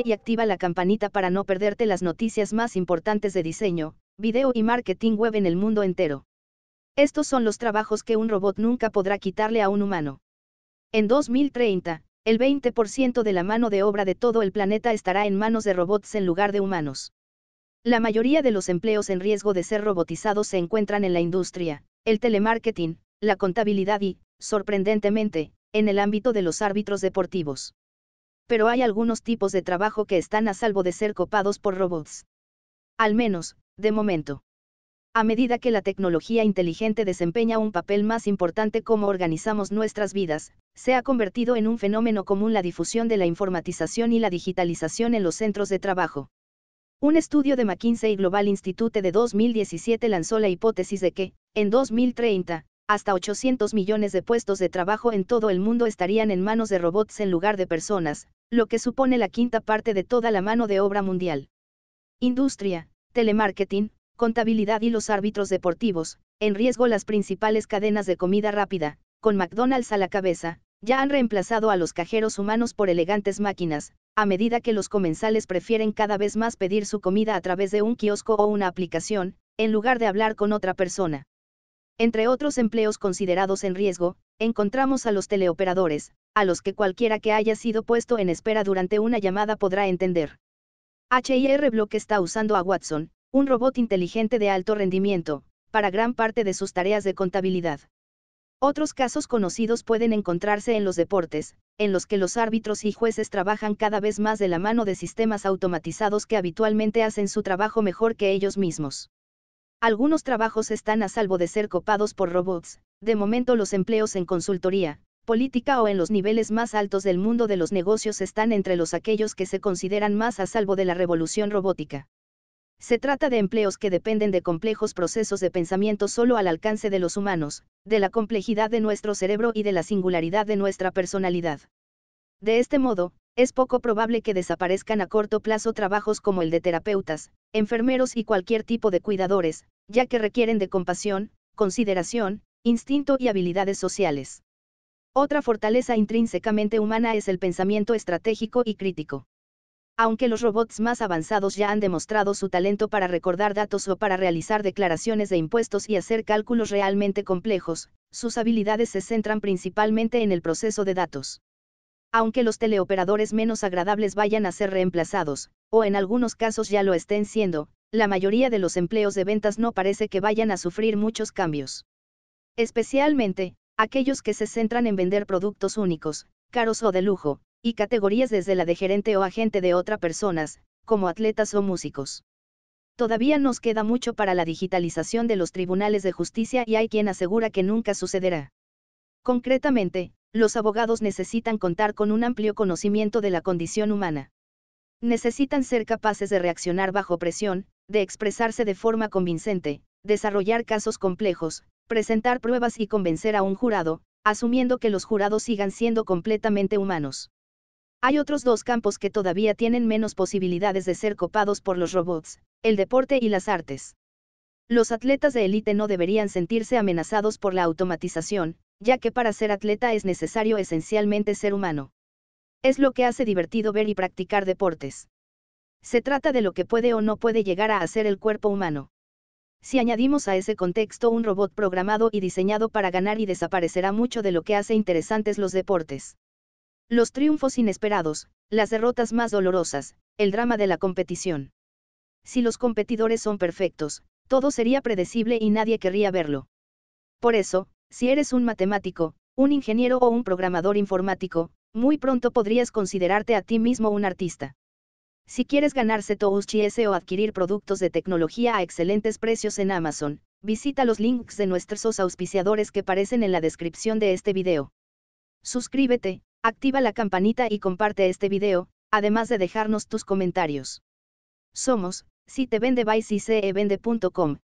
y activa la campanita para no perderte las noticias más importantes de diseño, video y marketing web en el mundo entero. Estos son los trabajos que un robot nunca podrá quitarle a un humano. En 2030, el 20% de la mano de obra de todo el planeta estará en manos de robots en lugar de humanos. La mayoría de los empleos en riesgo de ser robotizados se encuentran en la industria, el telemarketing, la contabilidad y, sorprendentemente, en el ámbito de los árbitros deportivos pero hay algunos tipos de trabajo que están a salvo de ser copados por robots. Al menos, de momento. A medida que la tecnología inteligente desempeña un papel más importante como organizamos nuestras vidas, se ha convertido en un fenómeno común la difusión de la informatización y la digitalización en los centros de trabajo. Un estudio de McKinsey Global Institute de 2017 lanzó la hipótesis de que, en 2030, hasta 800 millones de puestos de trabajo en todo el mundo estarían en manos de robots en lugar de personas, lo que supone la quinta parte de toda la mano de obra mundial. Industria, telemarketing, contabilidad y los árbitros deportivos, en riesgo las principales cadenas de comida rápida, con McDonald's a la cabeza, ya han reemplazado a los cajeros humanos por elegantes máquinas, a medida que los comensales prefieren cada vez más pedir su comida a través de un kiosco o una aplicación, en lugar de hablar con otra persona. Entre otros empleos considerados en riesgo, encontramos a los teleoperadores, a los que cualquiera que haya sido puesto en espera durante una llamada podrá entender. HIR Block está usando a Watson, un robot inteligente de alto rendimiento, para gran parte de sus tareas de contabilidad. Otros casos conocidos pueden encontrarse en los deportes, en los que los árbitros y jueces trabajan cada vez más de la mano de sistemas automatizados que habitualmente hacen su trabajo mejor que ellos mismos. Algunos trabajos están a salvo de ser copados por robots, de momento los empleos en consultoría, política o en los niveles más altos del mundo de los negocios están entre los aquellos que se consideran más a salvo de la revolución robótica. Se trata de empleos que dependen de complejos procesos de pensamiento solo al alcance de los humanos, de la complejidad de nuestro cerebro y de la singularidad de nuestra personalidad. De este modo, es poco probable que desaparezcan a corto plazo trabajos como el de terapeutas, enfermeros y cualquier tipo de cuidadores, ya que requieren de compasión, consideración, instinto y habilidades sociales. Otra fortaleza intrínsecamente humana es el pensamiento estratégico y crítico. Aunque los robots más avanzados ya han demostrado su talento para recordar datos o para realizar declaraciones de impuestos y hacer cálculos realmente complejos, sus habilidades se centran principalmente en el proceso de datos aunque los teleoperadores menos agradables vayan a ser reemplazados, o en algunos casos ya lo estén siendo, la mayoría de los empleos de ventas no parece que vayan a sufrir muchos cambios. Especialmente, aquellos que se centran en vender productos únicos, caros o de lujo, y categorías desde la de gerente o agente de otra personas, como atletas o músicos. Todavía nos queda mucho para la digitalización de los tribunales de justicia y hay quien asegura que nunca sucederá. Concretamente, los abogados necesitan contar con un amplio conocimiento de la condición humana. Necesitan ser capaces de reaccionar bajo presión, de expresarse de forma convincente, desarrollar casos complejos, presentar pruebas y convencer a un jurado, asumiendo que los jurados sigan siendo completamente humanos. Hay otros dos campos que todavía tienen menos posibilidades de ser copados por los robots, el deporte y las artes. Los atletas de élite no deberían sentirse amenazados por la automatización, ya que para ser atleta es necesario esencialmente ser humano. Es lo que hace divertido ver y practicar deportes. Se trata de lo que puede o no puede llegar a hacer el cuerpo humano. Si añadimos a ese contexto un robot programado y diseñado para ganar y desaparecerá mucho de lo que hace interesantes los deportes. Los triunfos inesperados, las derrotas más dolorosas, el drama de la competición. Si los competidores son perfectos, todo sería predecible y nadie querría verlo. Por eso, si eres un matemático, un ingeniero o un programador informático, muy pronto podrías considerarte a ti mismo un artista. Si quieres ganarse GS o adquirir productos de tecnología a excelentes precios en Amazon, visita los links de nuestros auspiciadores que aparecen en la descripción de este video. Suscríbete, activa la campanita y comparte este video, además de dejarnos tus comentarios. Somos, si te vende by e